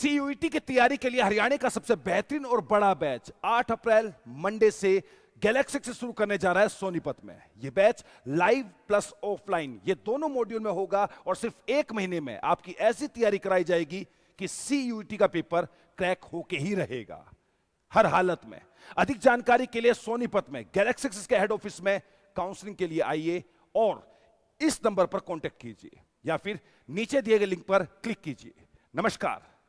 CUET e की तैयारी के लिए हरियाणा का सबसे बेहतरीन और बड़ा बैच 8 अप्रैल मंडे से गैलेक्सी से शुरू करने जा रहा है सोनीपत में ये बैच लाइव प्लस ऑफलाइन ये दोनों मॉड्यूल में होगा और सिर्फ एक महीने में आपकी ऐसी तैयारी कराई जाएगी कि सीयूईटी e का पेपर क्रैक होके ही रहेगा हर हालत में अधिक जानकारी के लिए सोनीपत में गैलेक्सिक्स के हेड ऑफिस में काउंसलिंग के लिए आइए और इस नंबर पर कॉन्टेक्ट कीजिए या फिर नीचे दिए गए लिंक पर क्लिक कीजिए नमस्कार